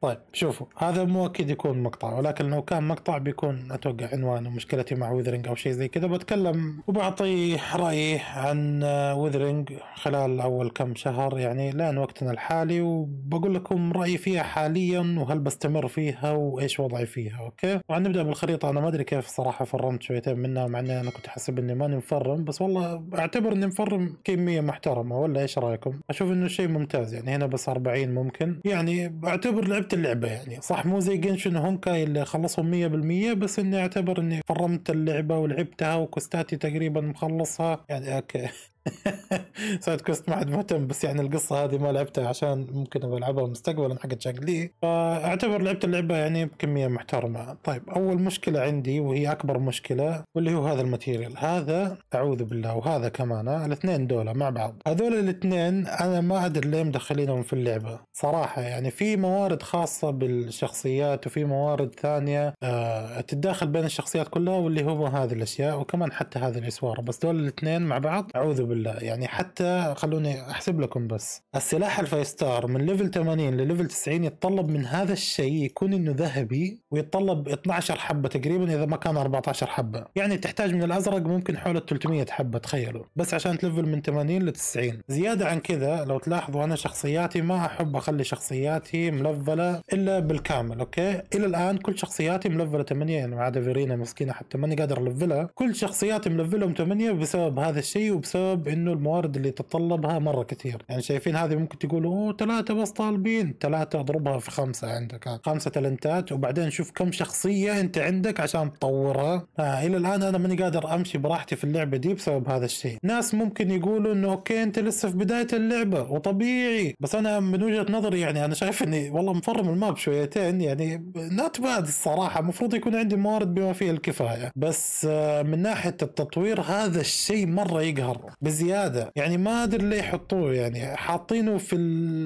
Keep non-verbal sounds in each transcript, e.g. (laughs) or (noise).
طيب شوفوا هذا مو اكيد يكون مقطع ولكن لو كان مقطع بيكون اتوقع عنوانه مشكلتي مع وذرنج او شيء زي كذا بتكلم وبعطي رايي عن وذرنج خلال اول كم شهر يعني لان وقتنا الحالي وبقول لكم رايي فيها حاليا وهل بستمر فيها وايش وضعي فيها اوكي وهنبدا بالخريطه انا ما ادري كيف صراحه فرمت شويتين منها مع اني انا كنت حاسب اني ماني مفرم بس والله اعتبر اني مفرم كميه محترمه ولا ايش رايكم؟ اشوف انه شيء ممتاز يعني هنا بس 40 ممكن يعني اعتبر لعبت فرمت اللعبه يعني صح مو زي جنشن هونكاي اللي خلصهم 100% بس اني اعتبر اني فرمت اللعبه ولعبتها وكوستاتي تقريبا مخلصها يعني سايد (laughs) كوست ما حد مهتم بس يعني القصه هذه ما لعبتها عشان ممكن ابغى العبها مستقبلا حق لي فاعتبر لعبت اللعبه يعني بكميه محترمه طيب اول مشكله عندي وهي اكبر مشكله واللي هو هذا الماتيريال هذا اعوذ بالله وهذا كمان الاثنين دولة مع بعض هذول الاثنين انا ما ادري ليه مدخلينهم في اللعبه صراحه يعني في موارد خاصه بالشخصيات وفي موارد ثانيه أه تتداخل بين الشخصيات كلها واللي هو هذه الاشياء وكمان حتى هذه الاسوار بس دول الاثنين مع بعض اعوذ بالله يعني حتى خلوني احسب لكم بس السلاح الفايف ستار من ليفل 80 لليفل 90 يتطلب من هذا الشيء يكون انه ذهبي ويتطلب 12 حبه تقريبا اذا ما كان 14 حبه يعني تحتاج من الازرق ممكن حول 300 حبه تخيلوا بس عشان تلفل من 80 ل 90 زياده عن كذا لو تلاحظوا انا شخصياتي ما احب اخلي شخصياتي ملفله الا بالكامل اوكي الى الان كل شخصياتي ملفله 8 يعني ما عدا فيرينا مسكينه حتى ماني قادر الفلها كل شخصياتي ملفلهم 8 بسبب هذا الشيء وبسبب بسبب انه الموارد اللي تتطلبها مره كثير يعني شايفين هذه ممكن تقولوا اوه ثلاثه بس طالبين ثلاثه اضربها في خمسه عندك خمسه تلنتات وبعدين شوف كم شخصيه انت عندك عشان تطورها آه الى الان انا ماني قادر امشي براحتي في اللعبه دي بسبب هذا الشيء ناس ممكن يقولوا انه اوكي انت لسه في بدايه اللعبه وطبيعي بس انا من وجهه نظري يعني انا شايف اني والله مفرم الماب شويتين يعني نوت باد الصراحه المفروض يكون عندي موارد بما فيه الكفايه بس آه من ناحيه التطوير هذا الشيء مره يقهر بزياده يعني ما ادري ليه يحطوه يعني حاطينه في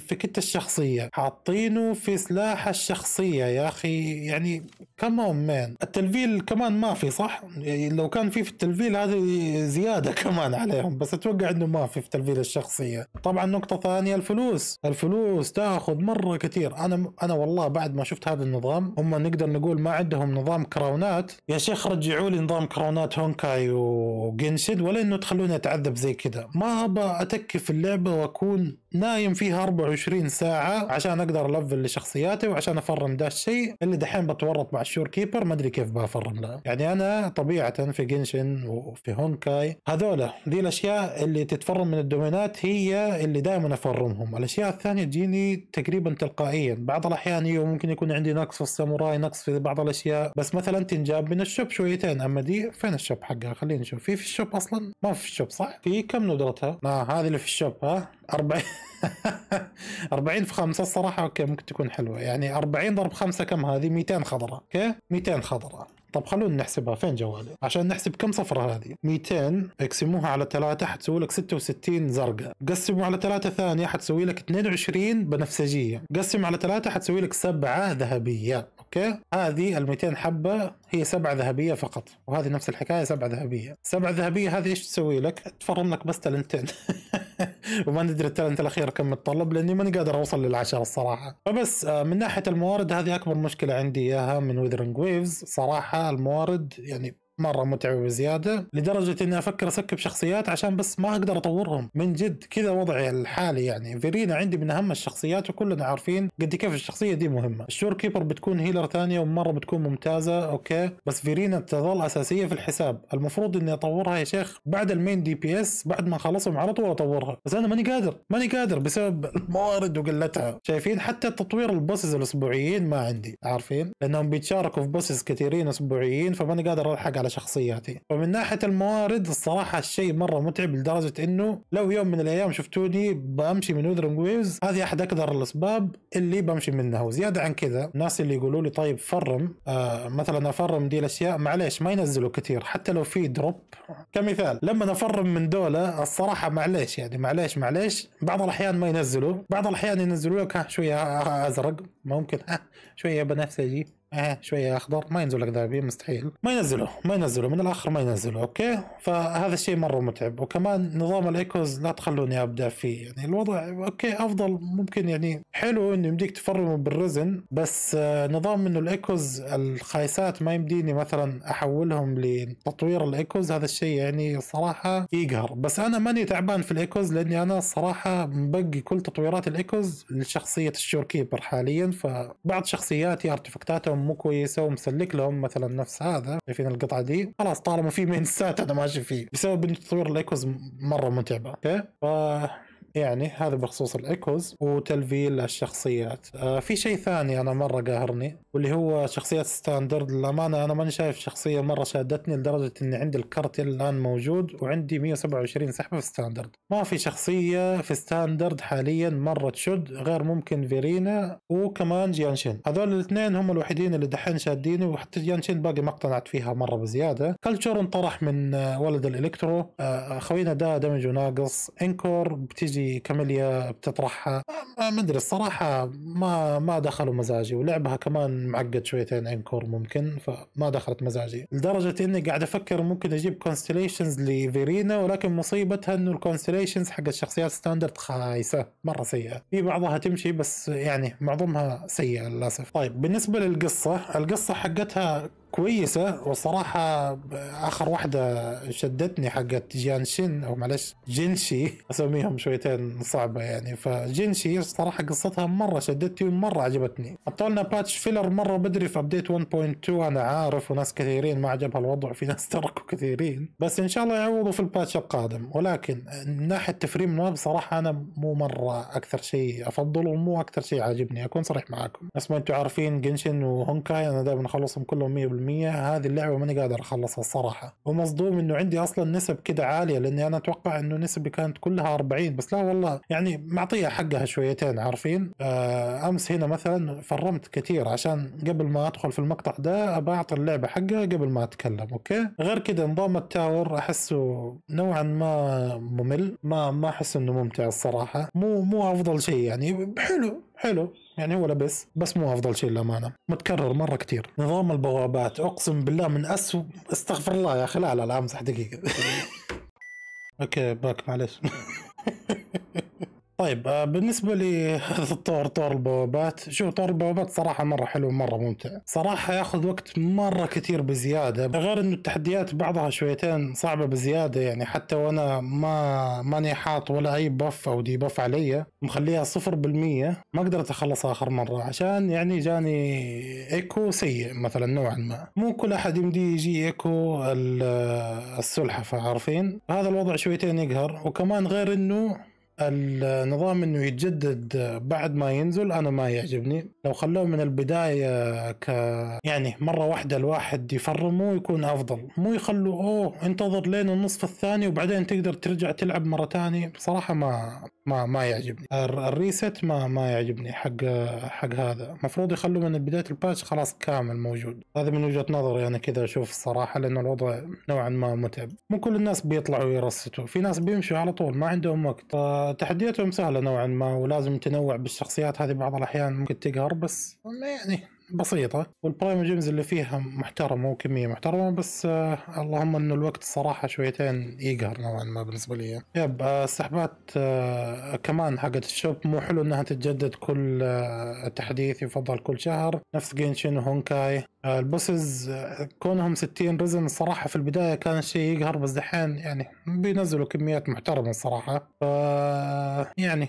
في كت الشخصيه حاطينه في سلاح الشخصيه يا اخي يعني كمان مان التلفيل كمان ما في صح يعني لو كان في في التلفيل هذه زياده (laughs) كمان عليهم بس اتوقع انه ما في في تلفيل الشخصيه طبعا نقطه ثانيه الفلوس الفلوس تاخذ مره كثير انا انا والله بعد ما شفت هذا النظام هم نقدر نقول ما عندهم نظام كراونات يا شيخ رجعوا لي نظام كراونات هونكاي وجنشد ولا انه تخلوني اتعذب زي زي كذا ما ابى اتكي في اللعبه واكون نايم فيها 24 ساعه عشان اقدر الفل لشخصياتي وعشان افرم ذا الشيء اللي دحين بتورط مع الشور كيبر ما ادري كيف بفرم له يعني انا طبيعه في جنشن وفي هونكاي هذولا دي الاشياء اللي تتفرم من الدومينات هي اللي دائما افرمهم الاشياء الثانيه تجيني تقريبا تلقائيا بعض الاحيان هي ممكن يكون عندي نقص في الساموراي نقص في بعض الاشياء بس مثلا تنجاب من الشوب شويتين اما دي فين الشوب حقها خلينا نشوف في في الشوب اصلا ما في الشوب صح في كم ندرتها؟ آه هذه اللي في الشوب ها 40 40 (laughs) في 5 الصراحه اوكي ممكن تكون حلوه يعني 40 ضرب 5 كم هذه 200 خضراء اوكي 200 خضراء طب خلونا نحسبها فين جوالي عشان نحسب كم صفرة هذه 200 اقسموها على 3 حتسوي لك 66 زرقاء قسموا على 3 ثانية حتسوي لك 22 بنفسجية قسم على 3 حتسوي لك 7 ذهبية اوكي هذه ال 200 حبه هي سبعه ذهبيه فقط وهذه نفس الحكايه سبعه ذهبيه سبعه ذهبيه هذه ايش تسوي لك تفرم لك بس تلنتين (laughs) وما ندري التالنت الاخير كم متطلب لاني ماني قادر اوصل للعشرة الصراحه فبس آه، من ناحيه الموارد هذه اكبر مشكله عندي اياها من وذرنج ويفز صراحه الموارد يعني مره متعبه بزياده لدرجه اني افكر اسكب شخصيات عشان بس ما اقدر اطورهم من جد كذا وضعي الحالي يعني فيرينا عندي من اهم الشخصيات وكلنا عارفين قد كيف الشخصيه دي مهمه الشور كيبر بتكون هيلر ثانيه ومره بتكون ممتازه اوكي بس فيرينا تظل اساسيه في الحساب المفروض اني اطورها يا شيخ بعد المين دي بي اس بعد ما اخلصهم على طول اطورها بس انا ماني قادر ماني قادر بسبب (laughs) الموارد وقلتها شايفين حتى تطوير البوسز الاسبوعيين ما عندي عارفين لانهم بيتشاركوا في بوسز كثيرين اسبوعيين فماني قادر الحق على على شخصياتي ومن ناحيه الموارد الصراحه الشيء مره متعب لدرجه انه لو يوم من الايام شفتوني بمشي من وذرنج ويفز هذه احد اكثر الاسباب اللي بمشي منها وزياده عن كذا الناس اللي يقولوا لي طيب فرم آه مثلا افرم دي الاشياء معليش ما ينزلوا كثير حتى لو في دروب كمثال لما افرم من دوله الصراحه معليش يعني معليش معليش بعض الاحيان ما ينزلوا بعض الاحيان ينزلوا لك شويه ازرق ممكن شويه بنفسجي اه شويه اخضر ما ينزل لك ذهبي مستحيل ما ينزله ما ينزله من الاخر ما ينزله اوكي فهذا الشيء مره متعب وكمان نظام الايكوز لا تخلوني ابدا فيه يعني الوضع اوكي افضل ممكن يعني حلو انه يمديك تفرمه بالرزن بس آه، نظام انه الايكوز الخايسات ما يمديني مثلا احولهم لتطوير الايكوز هذا الشيء يعني صراحه يقهر بس انا ماني تعبان في الايكوز لاني انا الصراحه مبقي كل تطويرات الايكوز لشخصيه الشور كيبر حاليا فبعض شخصياتي ارتفكتاتهم مو كويسه ومسلك لهم مثلا نفس هذا شايفين القطعه دي خلاص طالما في مين سات انا ماشي فيه بسبب ان تطوير الايكوز مره متعبه اوكي ف يعني هذا بخصوص الايكوز وتلفيل الشخصيات آه في شيء ثاني انا مره قاهرني واللي هو شخصيات ستاندرد للامانه انا ماني شايف شخصيه مره شادتني لدرجه اني عندي الكارت الان موجود وعندي 127 سحبه في ستاندرد ما في شخصيه في ستاندرد حاليا مره تشد غير ممكن فيرينا وكمان جيانشين هذول الاثنين هم الوحيدين اللي دحين شاديني وحتى جيانشين باقي ما اقتنعت فيها مره بزياده كلتشر انطرح من ولد الالكترو آه خوينا دا دمج وناقص انكور بتجي كاميليا بتطرحها ما ادري الصراحه ما ما دخلوا مزاجي ولعبها كمان معقد شويتين انكور ممكن فما دخلت مزاجي لدرجه اني قاعد افكر ممكن اجيب كونستليشنز لفيرينا ولكن مصيبتها انه الكونستليشنز حق الشخصيات ستاندرد خايسه مره سيئه في بعضها تمشي بس يعني معظمها سيئه للاسف طيب بالنسبه للقصه القصه حقتها كويسه والصراحه اخر واحده شدتني حقت جانشين او معلش جنشي اسميهم شويتين صعبه يعني فجنشي الصراحه قصتها مره شدتني ومره عجبتني حطوا لنا باتش فيلر مره بدري في ابديت 1.2 انا عارف وناس كثيرين ما عجبها الوضع في ناس (laughs) تركوا كثيرين بس ان شاء الله يعوضوا في الباتش القادم ولكن من ناحيه تفريم الماب صراحه انا مو مره اكثر شيء افضله ومو اكثر شيء عاجبني اكون صريح معاكم بس ما انتم عارفين جنشن وهونكاي انا دائما اخلصهم كلهم 100% هذه اللعبه ماني قادر اخلصها الصراحه ومصدوم انه عندي اصلا نسب كده عاليه لاني انا اتوقع انه نسبي كانت كلها 40 بس لا والله يعني معطيها حقها شويتين عارفين آه، امس هنا مثلا فرمت كثير عشان قبل ما ادخل في المقطع ده ابى اعطي اللعبه حقها قبل ما اتكلم اوكي غير كده نظام التاور احسه نوعا ما ممل ما ما احس انه ممتع الصراحه مو مو افضل شيء يعني حلو حلو يعني ولا بس بس مو افضل شيء للامانه متكرر مره كثير نظام البوابات اقسم بالله من اسوء استغفر الله يا اخي لا لا لا امزح دقيقه (laughs) اوكي باك معلش (laughs) طيب آه، بالنسبه لهذا الطور (laughs) طور البوابات شوف طور البوابات صراحه مره حلو مره ممتع صراحه ياخذ وقت مره كثير بزياده غير انه التحديات بعضها شويتين صعبه بزياده يعني حتى وانا ما ماني حاط ولا اي بف او دي بف علي مخليها صفر بالمية ما قدرت اخلص اخر مره عشان يعني جاني ايكو سيء مثلا نوعا ما مو كل احد يمدي يجي ايكو آه، السلحفه عارفين هذا الوضع شويتين يقهر وكمان غير انه النظام انه يتجدد بعد ما ينزل انا ما يعجبني لو خلوه من البدايه ك يعني مره واحده الواحد يفرمه يكون افضل مو يخلوا اوه انتظر لين النصف الثاني وبعدين تقدر ترجع تلعب مره ثانيه بصراحه ما ما ما يعجبني الريست ما ما يعجبني حق حق هذا المفروض يخلوه من بدايه الباتش خلاص كامل موجود هذا من وجهه نظري انا كذا اشوف الصراحه لانه الوضع نوعا ما متعب مو كل الناس بيطلعوا يرستوا في ناس بيمشوا على طول ما عندهم وقت فتحدياتهم سهله نوعا ما ولازم تنوع بالشخصيات هذه بعض الاحيان ممكن تقهر بس يعني بسيطة والبرايم جيمز اللي فيها محترمة وكمية محترمة بس آه اللهم انه الوقت الصراحة شويتين يقهر نوعا ما بالنسبة لي يب آه، السحبات آه آه كمان حقت الشوب مو حلو انها تتجدد كل آه تحديث يفضل كل شهر نفس جينشن وهونكاي آه البوسز آه كونهم 60 رزن الصراحة في البداية كان شيء يقهر بس دحين يعني بينزلوا كميات محترمة الصراحة ف آه، يعني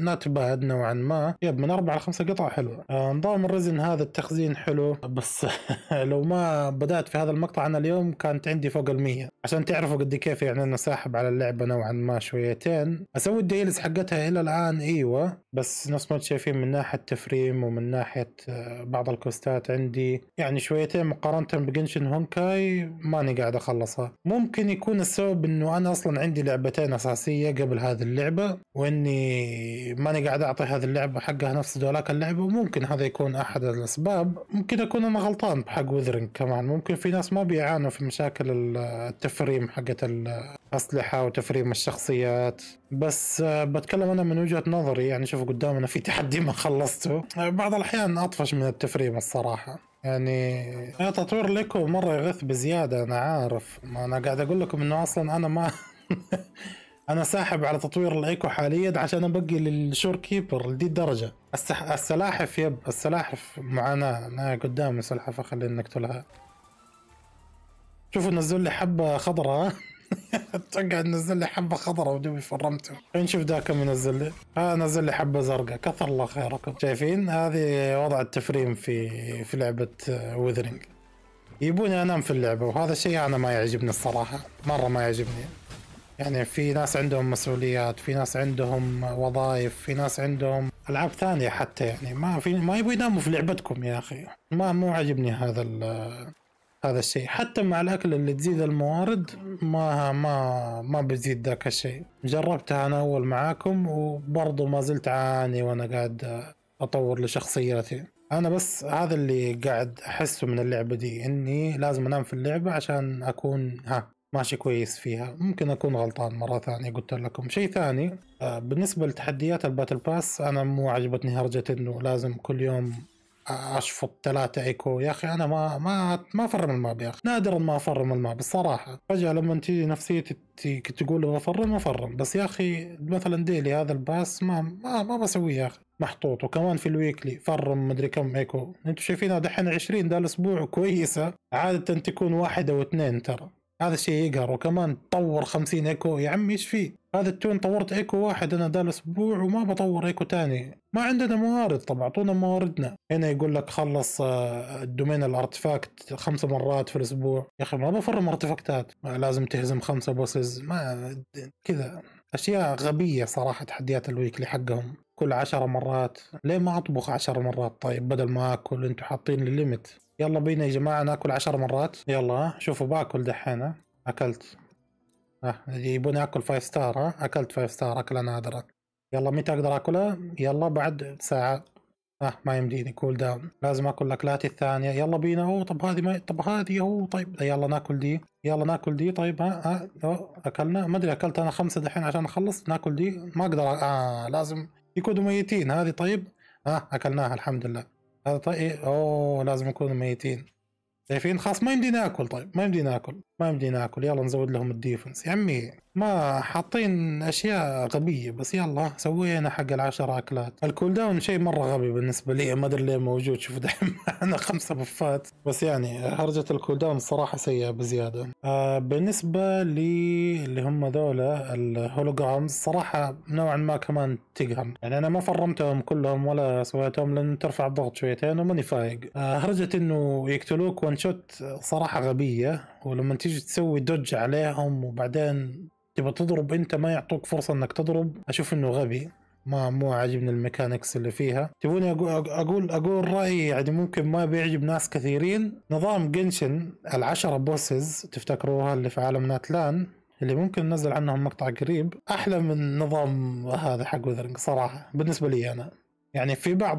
نات باد نوعا ما يب من اربعة لخمسة قطع حلوة آه نظام الرزن هذا التخزين حلو بس (laughs) لو ما بدات في هذا المقطع انا اليوم كانت عندي فوق ال عشان تعرفوا قد كيف يعني انا ساحب على اللعبه نوعا ما شويتين اسوي الديلز حقتها الى الان ايوه بس نفس ما انتم شايفين من ناحيه تفريم ومن ناحيه آه، بعض الكوستات عندي يعني شويتين مقارنه بجنشن هونكاي ماني قاعد اخلصها ممكن يكون السبب انه انا اصلا عندي لعبتين اساسيه قبل هذه اللعبه واني ماني قاعد اعطي هذه اللعبه حقها نفس ذولاك اللعبه وممكن هذا يكون احد الاسباب الاسباب ممكن اكون انا غلطان بحق وذرنج كمان ممكن في ناس ما بيعانوا في مشاكل التفريم حقت الاسلحه وتفريم الشخصيات بس آه، بتكلم انا من وجهه نظري يعني شوف قدامنا في (laughs) تحدي ما خلصته آه، بعض الاحيان اطفش من التفريم الصراحه يعني تطوير لكم مره يغث بزياده انا عارف ما انا قاعد اقول لكم انه اصلا انا ما (laughs) انا ساحب على تطوير الايكو حاليا عشان ابقي للشور كيبر لدي الدرجه السح... السلاحف يب السلاحف معاناه انا قدامي سلحفه خلينا نقتلها شوفوا (laughs) نزل لي حبه خضراء اتوقع نزل لي حبه خضراء ودوبي فرمته نشوف كم منزل لي ها آه نزل لي حبه زرقاء كثر الله خيركم شايفين هذه وضع التفريم في في لعبه آه، وذرينج يبوني انام في اللعبه وهذا الشيء انا ما يعجبني الصراحه مره ما يعجبني يعني في ناس عندهم مسؤوليات في ناس عندهم وظائف في ناس عندهم العاب ثانيه حتى يعني ما في ما يبغوا يناموا في لعبتكم يا اخي ما مو عاجبني هذا هذا الشيء حتى مع الاكل اللي تزيد الموارد ما ما ما بزيد ذاك الشيء جربتها انا اول معاكم وبرضه ما زلت اعاني وانا قاعد اطور لشخصيتي انا بس هذا اللي قاعد احسه من اللعبه دي اني لازم انام في اللعبه عشان اكون ها ماشي كويس فيها ممكن اكون غلطان مره ثانيه قلت لكم شيء ثاني آه، بالنسبه لتحديات الباتل باس انا مو عجبتني هرجه انه لازم كل يوم آه، اشفط ثلاثة ايكو يا اخي انا ما ما ما افرم الماب يا اخي نادرا ما افرم الماب الصراحة فجأة لما تجي نفسيتي تقول افرم افرم بس يا اخي مثلا ديلي هذا الباس ما ما, ما بسويه يا اخي محطوط وكمان في الويكلي فرم مدري كم ايكو انتم شايفينها دحين 20 ده الاسبوع كويسة عادة تكون واحد او اثنين ترى هذا الشيء يقهر وكمان طور 50 ايكو يا عمي ايش فيه هذا التون طورت ايكو واحد انا ذا الاسبوع وما بطور ايكو ثاني، ما عندنا موارد طب اعطونا مواردنا هنا يقول لك خلص آه، الدومين الارتفاكت خمس مرات في الاسبوع يا اخي ما بفرم ارتفاكتات ما لازم تهزم خمسه بوسز ما كذا اشياء غبيه صراحه تحديات الويكلي حقهم كل عشر مرات ليه ما اطبخ عشر مرات طيب بدل ما اكل انتوا حاطين لي ليميت يلا بينا يا جماعة ناكل عشر مرات يلا شوفوا باكل دحين اكلت اه يبوني اكل فايف ستار ها اكلت فايف ستار اكله نادره يلا متى اقدر اكلها يلا بعد ساعة اه ما يمديني كول داون لازم اكل اكلاتي الثانية يلا بينا اوه طب هذه ما طب هذه هو طيب يلا ناكل دي يلا ناكل دي طيب ها اه اكلنا ما ادري اكلت انا خمسة دحين عشان اخلص ناكل دي ما اقدر اه لازم يكونوا ميتين هذه طيب اه اكلناها الحمد لله هذا طيب اوه لازم نكون ميتين شايفين خلاص ما يمدينا ناكل طيب ما يمدينا ناكل ما يمدينا ناكل يلا نزود لهم الديفنس يا عمي ما حاطين اشياء غبيه بس يلا سوينا حق العشر اكلات الكول داون شيء مره غبي بالنسبه لي ما ادري ليه موجود شوف دحين (laughs) انا خمسه بفات بس يعني هرجه الكول داون الصراحه سيئه بزياده آه بالنسبه لي اللي هم ذولا الهولوجرامز صراحه نوعا ما كمان تقهم يعني انا ما فرمتهم كلهم ولا سويتهم لان ترفع الضغط شويتين وماني فايق آه هرجه انه يقتلوك وان شوت صراحه غبيه ولما تيجي تسوي دوج عليهم وبعدين تبغى تضرب انت ما يعطوك فرصه انك تضرب اشوف انه غبي ما مو عاجبني الميكانكس اللي فيها تبوني اقول اقول اقول رايي يعني ممكن ما بيعجب ناس كثيرين نظام جنشن العشرة بوسز تفتكروها اللي في عالم ناتلان اللي ممكن ننزل عنهم مقطع قريب احلى من نظام هذا حق وذرنج صراحه بالنسبه لي انا يعني في بعض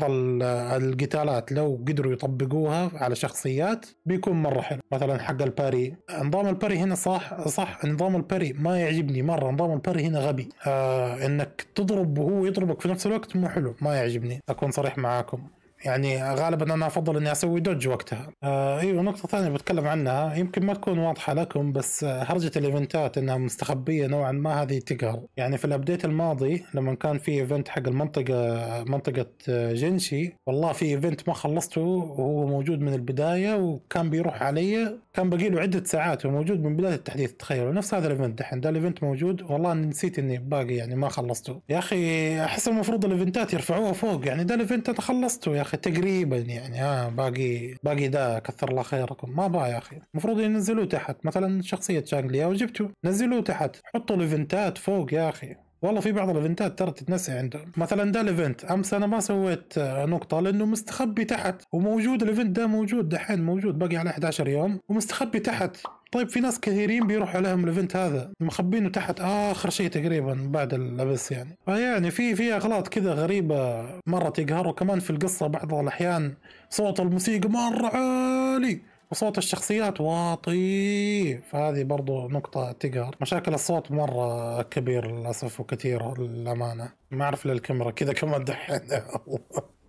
القتالات لو قدروا يطبقوها على شخصيات بيكون مره حلو مثلا حق الباري نظام الباري هنا صح صح نظام الباري ما يعجبني مره نظام الباري هنا غبي آه انك تضرب وهو يضربك في نفس الوقت مو حلو ما يعجبني اكون صريح معاكم يعني غالبا انا افضل اني اسوي دوج وقتها آه ايوه نقطه ثانيه بتكلم عنها يمكن ما تكون واضحه لكم بس آه، هرجه الايفنتات انها مستخبيه نوعا ما هذه تقهر يعني في الابديت الماضي لما كان في ايفنت حق المنطقه منطقه آه، جنشي والله في ايفنت ما خلصته وهو موجود من البدايه وكان بيروح علي كان باقي له عده ساعات وموجود من بدايه التحديث تخيلوا نفس هذا الايفنت دحين ده الايفنت موجود والله أنا نسيت اني باقي يعني ما خلصته يا اخي احس المفروض الايفنتات يرفعوها فوق يعني ده الايفنت انا خلصته يا اخي تقريبا يعني آه باقي باقي ده كثر الله خيركم ما بقى يا اخي المفروض ينزلوه تحت مثلا شخصيه شانجليا وجبته نزلوه تحت حطوا الايفنتات فوق يا اخي والله في بعض الايفنتات ترى تتنسى عندهم مثلا ده الايفنت امس انا ما سويت آه، نقطه لانه مستخبي تحت وموجود الايفنت ده موجود دحين موجود باقي على 11 يوم ومستخبي تحت طيب في ناس كثيرين بيروحوا عليهم الايفنت هذا مخبينه تحت اخر شيء تقريبا بعد الابس يعني فيعني في في اغلاط كذا غريبه مره تقهر وكمان في القصه بعض الاحيان صوت الموسيقى مره عالي وصوت الشخصيات واطي فهذه برضو نقطة تقهر مشاكل الصوت مرة كبير للأسف وكثيرة للأمانة ما أعرف للكاميرا كذا كمان دحين (laughs)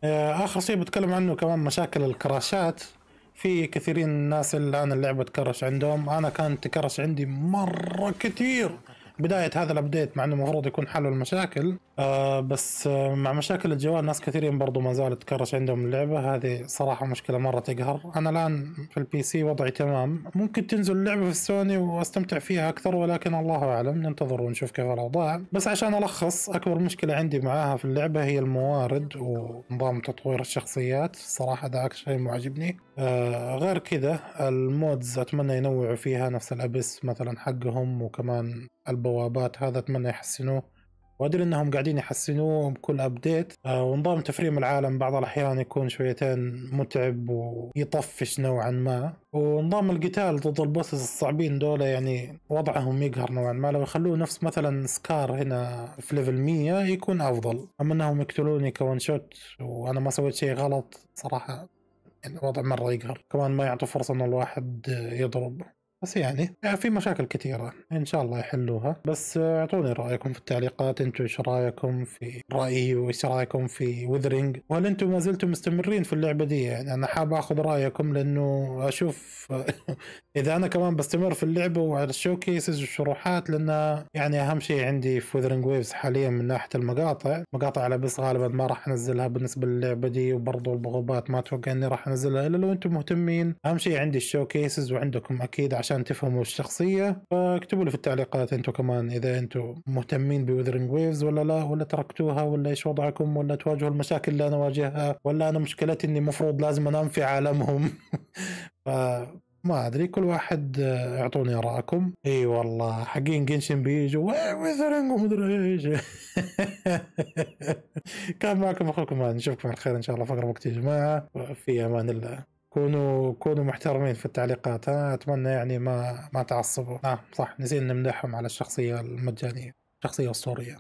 آه، آخر شيء بتكلم عنه كمان مشاكل الكراشات في كثيرين الناس الان اللعبه تكرش عندهم انا كان تكرش عندي مره كثير بدايه هذا الابديت مع انه المفروض يكون حل المشاكل آه بس آه، مع مشاكل الجوال ناس كثيرين برضو ما زالت تكرش عندهم اللعبة هذه صراحة مشكلة مرة تقهر أنا الآن في البي سي وضعي تمام ممكن تنزل اللعبة في السوني وأستمتع فيها أكثر ولكن الله أعلم ننتظر ونشوف كيف الأوضاع بس عشان ألخص أكبر مشكلة عندي معاها في اللعبة هي الموارد ونظام تطوير الشخصيات صراحة أكثر شيء معجبني آه غير كذا المودز أتمنى ينوعوا فيها نفس الأبس مثلا حقهم وكمان البوابات هذا أتمنى يحسنوه وادري انهم قاعدين يحسنوه بكل ابديت آه، ونظام تفريم العالم بعض الاحيان يكون شويتين متعب ويطفش نوعا ما ونظام القتال ضد البوسز الصعبين دول يعني وضعهم يقهر نوعا ما لو يخلوه نفس مثلا سكار هنا في ليفل 100 يكون افضل اما انهم يقتلوني كون شوت وانا ما سويت شيء غلط صراحه يعني وضع مره يقهر كمان ما يعطوا فرصه ان الواحد يضرب بس يعني آه، في مشاكل كثيرة إن شاء الله يحلوها بس آه، أعطوني رأيكم في التعليقات أنتم إيش رأيكم في رأيي وإيش رأيكم في وذرينج وهل أنتم ما زلتم مستمرين في اللعبة دي يعني أنا حاب أخذ رأيكم لأنه أشوف (laughs) إذا أنا كمان بستمر في اللعبة وعلى الشوكيسز والشروحات لأنها يعني أهم شيء عندي في وذرينج ويفز حاليا من ناحية المقاطع مقاطع على بس غالبا ما راح أنزلها بالنسبة للعبة دي وبرضه البغوبات ما أتوقع إني راح أنزلها إلا لو أنتم مهتمين أهم شيء عندي الشوكيسز وعندكم أكيد عشان تفهموا الشخصيه فاكتبوا لي في التعليقات انتم كمان اذا انتم مهتمين بوذرنج ويفز ولا لا ولا تركتوها ولا ايش وضعكم ولا تواجهوا المشاكل اللي انا واجهها ولا انا مشكلتي اني المفروض لازم انام في عالمهم (laughs) ما ادري كل واحد آه، اعطوني رأيكم اي أيوة والله حقين جنشن بيجوا ويذرنج ومدري ايش (laughs) كان معكم اخوكم نشوفكم على خير ان شاء الله في اقرب وقت يا جماعه في امان الله كونوا كونوا محترمين في التعليقات ها اتمنى يعني ما ما تعصبوا اه صح نسينا نمدحهم على الشخصيه المجانيه الشخصيه السوريه